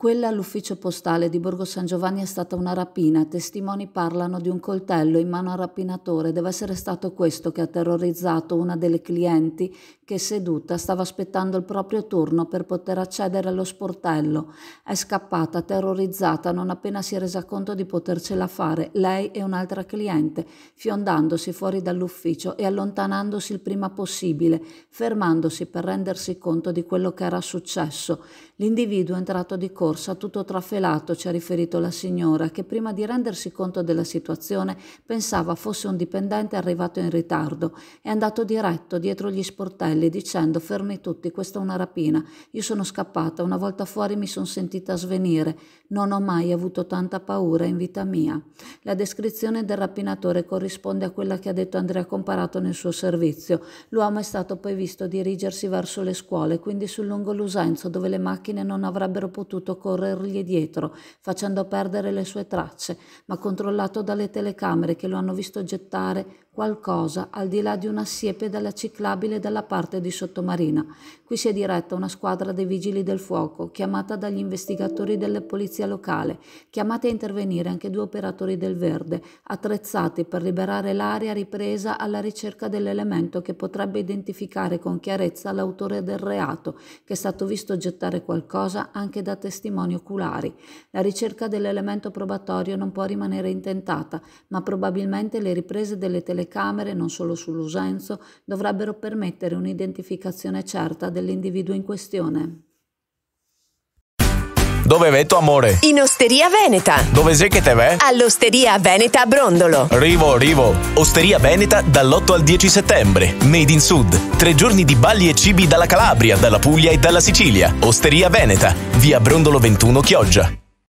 Quella all'ufficio postale di Borgo San Giovanni è stata una rapina. Testimoni parlano di un coltello in mano al rapinatore. Deve essere stato questo che ha terrorizzato una delle clienti che seduta stava aspettando il proprio turno per poter accedere allo sportello. È scappata, terrorizzata, non appena si è resa conto di potercela fare, lei e un'altra cliente, fiondandosi fuori dall'ufficio e allontanandosi il prima possibile, fermandosi per rendersi conto di quello che era successo. L'individuo è entrato di corso corsa, tutto trafelato, ci ha riferito la signora, che prima di rendersi conto della situazione pensava fosse un dipendente arrivato in ritardo. È andato diretto dietro gli sportelli dicendo fermi tutti, questa è una rapina. Io sono scappata, una volta fuori mi sono sentita svenire. Non ho mai avuto tanta paura in vita mia. La descrizione del rapinatore corrisponde a quella che ha detto Andrea Comparato nel suo servizio. L'uomo è stato poi visto dirigersi verso le scuole, quindi sul lungo Lusenzo, dove le macchine non avrebbero potuto corrergli dietro, facendo perdere le sue tracce, ma controllato dalle telecamere che lo hanno visto gettare qualcosa al di là di una siepe dalla ciclabile dalla parte di Sottomarina. Qui si è diretta una squadra dei vigili del fuoco, chiamata dagli investigatori della polizia locale, chiamati a intervenire anche due operatori del verde, attrezzati per liberare l'area ripresa alla ricerca dell'elemento che potrebbe identificare con chiarezza l'autore del reato, che è stato visto gettare qualcosa anche da testimoni testimoni oculari. La ricerca dell'elemento probatorio non può rimanere intentata, ma probabilmente le riprese delle telecamere, non solo sull'usenzo, dovrebbero permettere un'identificazione certa dell'individuo in questione. Dove tu, amore? In Osteria Veneta. Dove sei che te vè? All'Osteria Veneta a Brondolo. Rivo, rivo. Osteria Veneta dall'8 al 10 settembre. Made in Sud. Tre giorni di balli e cibi dalla Calabria, dalla Puglia e dalla Sicilia. Osteria Veneta. Via Brondolo 21 Chioggia.